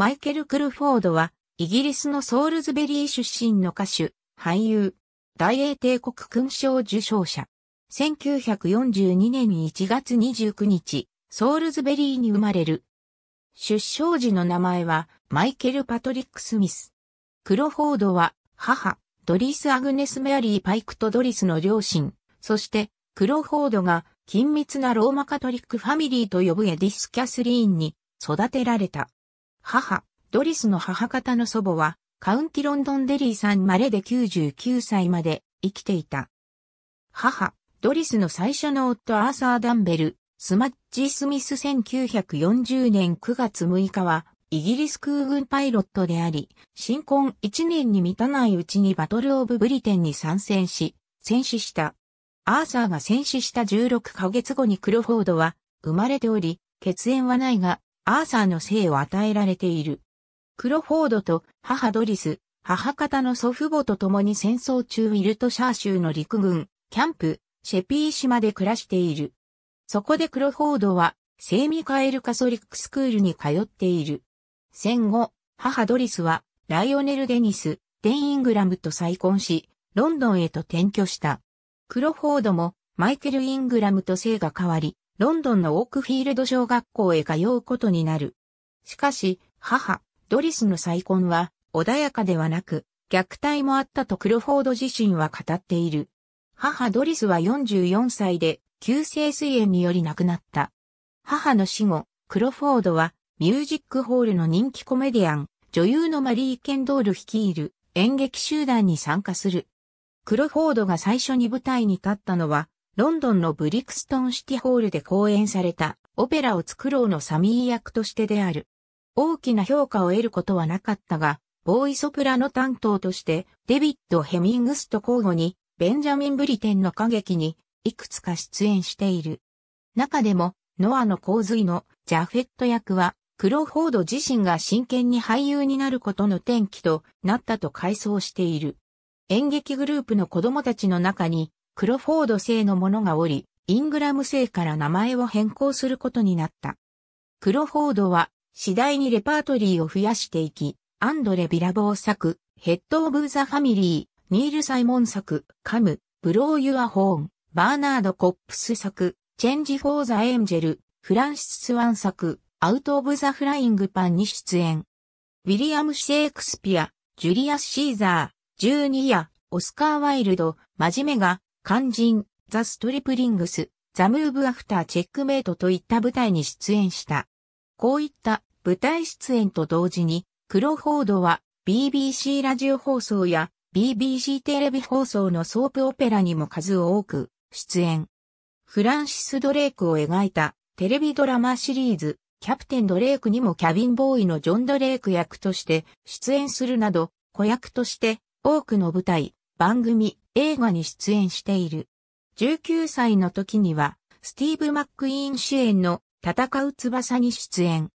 マイケル・クルフォードは、イギリスのソールズベリー出身の歌手、俳優、大英帝国勲章受章者。1942年1月29日、ソールズベリーに生まれる。出生時の名前は、マイケル・パトリック・スミス。クロフォードは、母、ドリス・アグネス・メアリー・パイクとドリスの両親、そして、クロフォードが、緊密なローマカトリックファミリーと呼ぶエディス・キャスリーンに育てられた。母、ドリスの母方の祖母は、カウンティロンドンデリーさんまれで99歳まで生きていた。母、ドリスの最初の夫アーサー・ダンベル、スマッジ・スミス1940年9月6日は、イギリス空軍パイロットであり、新婚1年に満たないうちにバトル・オブ・ブリテンに参戦し、戦死した。アーサーが戦死した16ヶ月後にクロフォードは生まれており、血縁はないが、アーサーの姓を与えられている。クロフォードと母ドリス、母方の祖父母と共に戦争中ウィルトシャー州の陸軍、キャンプ、シェピー島で暮らしている。そこでクロフォードは、聖ミカエルカソリックスクールに通っている。戦後、母ドリスは、ライオネル・デニス、デン・イングラムと再婚し、ロンドンへと転居した。クロフォードも、マイケル・イングラムと姓が変わり、ロンドンのオークフィールド小学校へ通うことになる。しかし、母、ドリスの再婚は穏やかではなく、虐待もあったとクロフォード自身は語っている。母ドリスは44歳で、急性水炎により亡くなった。母の死後、クロフォードは、ミュージックホールの人気コメディアン、女優のマリー・ケンドール率いる演劇集団に参加する。クロフォードが最初に舞台に立ったのは、ロンドンのブリクストンシティホールで公演されたオペラを作ろうのサミー役としてである。大きな評価を得ることはなかったが、ボーイソプラノ担当としてデビッド・ヘミングスと交互にベンジャミン・ブリテンの歌劇にいくつか出演している。中でも、ノアの洪水のジャフェット役は、クロフォード自身が真剣に俳優になることの転機となったと回想している。演劇グループの子供たちの中に、クロフォード製のものがおり、イングラム製から名前を変更することになった。クロフォードは次第にレパートリーを増やしていき、アンドレ・ビラボー作、ヘッド・オブ・ザ・ファミリー、ニール・サイモン作、カム、ブロー・ユア・ホーン、バーナード・コップス作、チェンジ・フォー・ザ・エンジェル、フランシス・スワン作、アウト・オブ・ザ・フライング・パンに出演。ウィリアム・シェイクスピア、ジュリアス・シーザー、ジューニア、オスカー・ワイルド、マジメが、肝心、ザ・ストリプリングス、ザ・ムーブ・アフター・チェックメイトといった舞台に出演した。こういった舞台出演と同時に、クロフォードは BBC ラジオ放送や BBC テレビ放送のソープオペラにも数多く出演。フランシス・ドレイクを描いたテレビドラマシリーズ、キャプテン・ドレイクにもキャビンボーイのジョン・ドレイク役として出演するなど、子役として多くの舞台、番組、映画に出演している。19歳の時には、スティーブ・マックイーン主演の戦う翼に出演。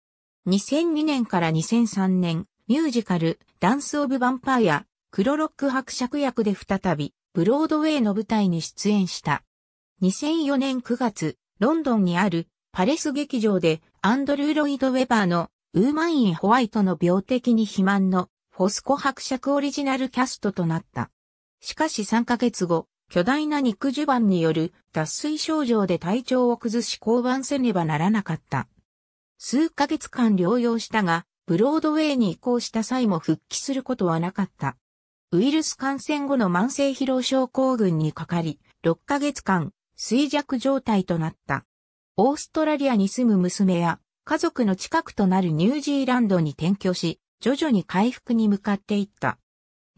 2002年から2003年、ミュージカル、ダンス・オブ・ヴァンパイア、黒ロック伯爵役で再び、ブロードウェイの舞台に出演した。2004年9月、ロンドンにあるパレス劇場でアンドルー・ロイド・ウェバーのウーマイン・ホワイトの病的に肥満のフォスコ伯爵オリジナルキャストとなった。しかし3ヶ月後、巨大な肉襦袢による脱水症状で体調を崩し降板せねばならなかった。数ヶ月間療養したが、ブロードウェイに移行した際も復帰することはなかった。ウイルス感染後の慢性疲労症候群にかかり、6ヶ月間、衰弱状態となった。オーストラリアに住む娘や、家族の近くとなるニュージーランドに転居し、徐々に回復に向かっていった。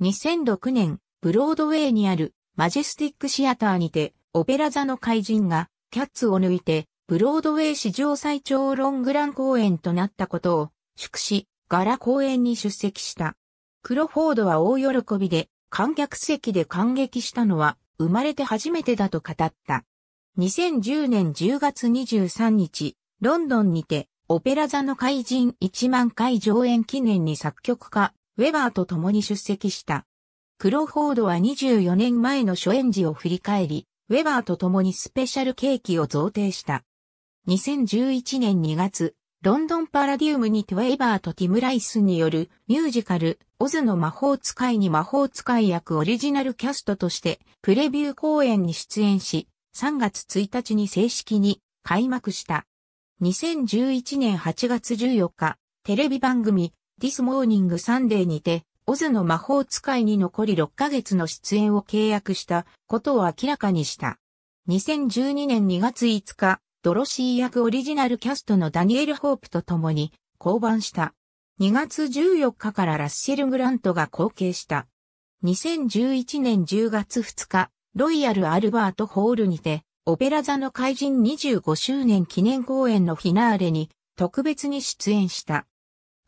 2006年、ブロードウェイにあるマジェスティックシアターにて、オペラ座の怪人がキャッツを抜いて、ブロードウェイ史上最長ロングラン公演となったことを祝し、ガラ公演に出席した。クロフォードは大喜びで、観客席で感激したのは生まれて初めてだと語った。2010年10月23日、ロンドンにて、オペラ座の怪人1万回上演記念に作曲家、ウェバーと共に出席した。クロフォードは24年前の初演時を振り返り、ウェバーと共にスペシャルケーキを贈呈した。2011年2月、ロンドンパラディウムにてウェバーとティム・ライスによるミュージカル、オズの魔法使いに魔法使い役オリジナルキャストとしてプレビュー公演に出演し、3月1日に正式に開幕した。2011年8月14日、テレビ番組 This Morning Sunday にてオズの魔法使いに残り6ヶ月の出演を契約したことを明らかにした。2012年2月5日、ドロシー役オリジナルキャストのダニエル・ホープと共に降板した。2月14日からラッシェル・グラントが後継した。2011年10月2日、ロイヤル・アルバート・ホールにて、オペラ座の怪人25周年記念公演のフィナーレに特別に出演した。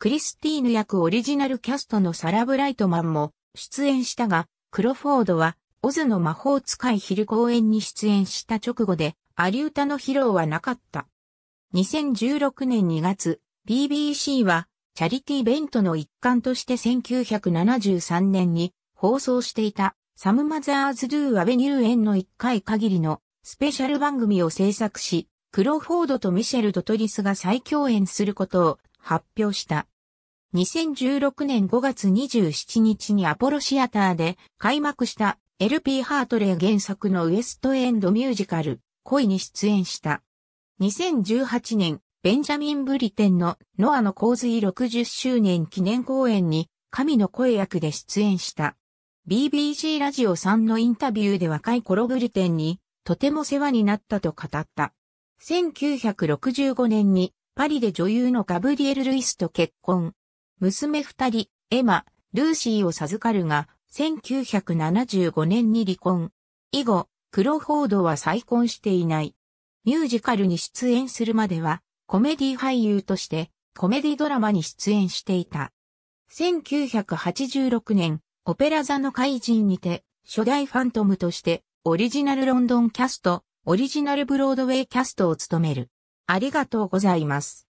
クリスティーヌ役オリジナルキャストのサラ・ブライトマンも出演したが、クロフォードは、オズの魔法使い昼公演に出演した直後で、アリ歌の披露はなかった。2016年2月、BBC は、チャリティーベントの一環として1973年に放送していた、サム・マザーズ・ドゥ・アベニュー園の一回限りのスペシャル番組を制作し、クロフォードとミシェル・ドトリスが再共演することを発表した。2016年5月27日にアポロシアターで開幕した LP ハートレー原作のウエストエンドミュージカル恋に出演した。2018年、ベンジャミン・ブリテンのノアの洪水60周年記念公演に神の声役で出演した。BBC ラジオさんのインタビューで若い頃ブリテンにとても世話になったと語った。1965年にパリで女優のガブリエル・ルイスと結婚。娘二人、エマ、ルーシーを授かるが、1975年に離婚。以後、クロフォードは再婚していない。ミュージカルに出演するまでは、コメディ俳優として、コメディドラマに出演していた。1986年、オペラ座の怪人にて、初代ファントムとして、オリジナルロンドンキャスト、オリジナルブロードウェイキャストを務める。ありがとうございます。